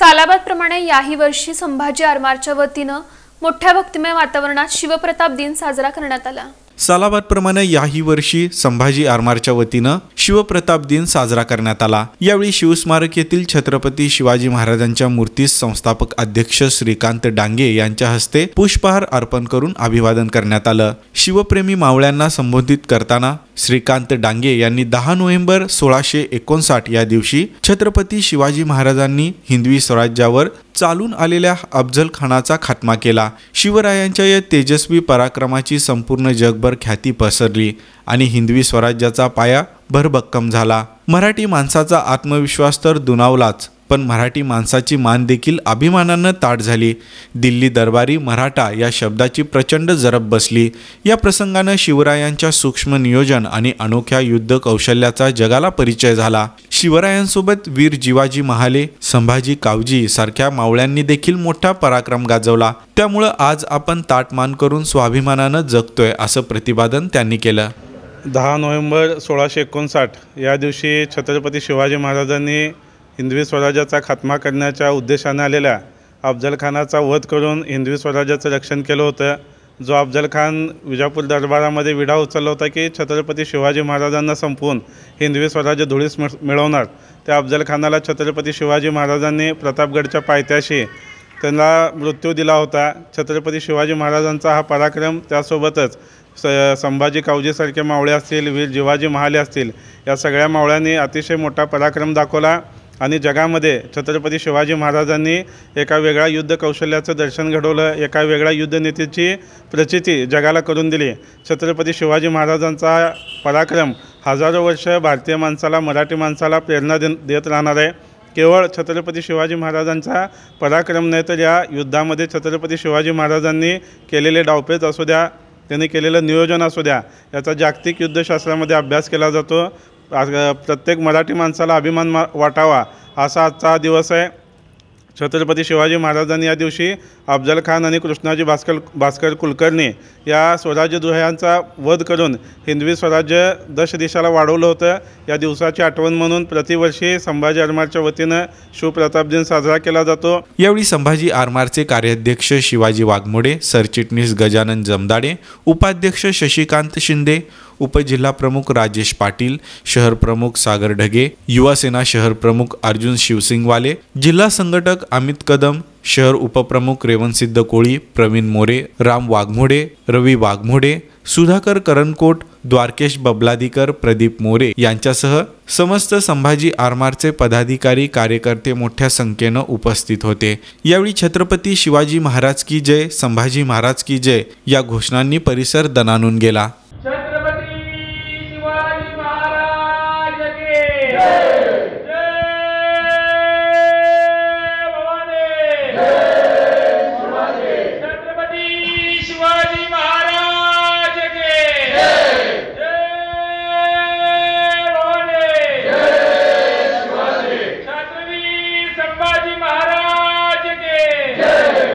सालाबादप्रमाणे याही वर्षी संभाजी आरमारच्या वतीनं मोठ्या भक्तिमय वातावरणात शिवप्रताप दिन साजरा करण्यात आला प्रमाणे याही वर्षी संभाजी आरमारच्या वतीनं शिवप्रताप दिन साजरा करण्यात आला यावेळी शिवस्मारक येथील छत्रपती शिवाजी महाराजांच्या मूर्तीस संस्थापक अध्यक्ष श्रीकांत डांगे यांच्या हस्ते पुष्पहार अर्पण करून अभिवादन करण्यात आलं शिवप्रेमी मावळ्यांना संबोधित करताना श्रीकांत डांगे यांनी दहा नोव्हेंबर सोळाशे एकोणसाठ या दिवशी छत्रपती शिवाजी महाराजांनी हिंदवी स्वराज्यावर चालून आलेल्या अफजल खानाचा खात्मा केला शिवरायांच्या या तेजस्वी पराक्रमाची संपूर्ण जगभर ख्याती पसरली आणि हिंदवी स्वराज्याचा पाया भरभक्कम झाला मराठी माणसाचा आत्मविश्वास तर दुनावलाच पण मराठी माणसाची मान देखील अभिमानानं ताट झाली दिल्ली दरबारी मराठा या शब्दाची प्रचंड जरब बसली या प्रसंगानं शिवरायांच्या सूक्ष्म नियोजन आणि अनोख्या युद्ध कौशल्याचा जगाला परिचय झाला शिवरायांसोबत वीर जिवाजी महाले संभाजी कावजी सारख्या मावळ्यांनी देखील मोठा पराक्रम गाजवला त्यामुळं आज आपण ताटमान करून स्वाभिमानानं जगतोय असं प्रतिपादन त्यांनी केलं दहा नोव्हेंबर सोळाशे एकोणसाठ या दिवशी छत्रपती शिवाजी महाराजांनी हिंदवी स्वराज्याचा खात्मा करण्याच्या उद्देशाने आलेल्या अफजलखानाचा वध करून हिंदवी स्वराज्याचं रक्षण केलं होतं जो अफजलखान विजापूर दरबारामध्ये विडा उचलला होता की छत्रपती शिवाजी महाराजांना संपवून हिंदवी स्वराज्य धुळीस मिळवणार त्या अफजलखानाला छत्रपती शिवाजी महाराजांनी प्रतापगडच्या पायथ्याशी त्यांना मृत्यू दिला होता छत्रपती शिवाजी महाराजांचा हा पराक्रम त्यासोबतच स संभाजी कावजीसारखे मावळे असतील वीर जिवाजी महाले असतील या सगळ्या मावळ्यांनी अतिशय मोठा पराक्रम दाखवला आणि जगामध्ये छत्रपती शिवाजी महाराजांनी एका वेगळ्या युद्ध कौशल्याचं दर्शन घडवलं एका वेगळ्या युद्धनीतीची प्रचिती जगाला करून दिली छत्रपती शिवाजी महाराजांचा पराक्रम हजारो वर्ष भारतीय माणसाला मराठी माणसाला प्रेरणा देत राहणार आहे केवळ छत्रपती शिवाजी महाराजांचा पराक्रम नाही तर या युद्धामध्ये छत्रपती शिवाजी महाराजांनी केलेले डावपेच असू द्या त्यांनी केलेलं नियोजन असू द्या याचा जागतिक युद्धशास्त्रामध्ये अभ्यास केला जातो आज प्रत्येक मराठी माणसाला अभिमान मा वाटावा असा आजचा दिवस आहे छत्रपती शिवाजी महाराजांनी या दिवशी अफजल खान आणि कृष्णाजी भास्कर भास्कर कुलकर्णी या स्वराज्य दुहयांचा वध करून हिंदवी स्वराज्य दश दिशाला वाढवलं होतं या दिवसाची आठवण म्हणून प्रतिवर्षी संभाजी आरमारच्या वतीनं शिवप्रताप दिन साजरा केला जातो यावेळी संभाजी आरमारचे कार्याध्यक्ष शिवाजी वाघमोडे सरचिटणीस गजानन जमदाडे उपाध्यक्ष शशिकांत शिंदे प्रमुख राजेश पाटील शहर प्रमुख सागर ढगे युवासेना शहर प्रमुख अर्जुन शिवसिंगवाले जिल्हा संघटक अमित कदम शहर उपप्रमुख रेवणसिद्ध कोळी प्रवीण मोरे राम वाघमोडे रवी वाघमोडे सुधाकर करणकोट द्वारकेश बबलादिकर प्रदीप मोरे यांच्यासह समस्त संभाजी आरमारचे पदाधिकारी कार्यकर्ते मोठ्या संख्येनं उपस्थित होते यावेळी छत्रपती शिवाजी महाराज की जय संभाजी महाराज की जय या घोषणांनी परिसर दणानून गेला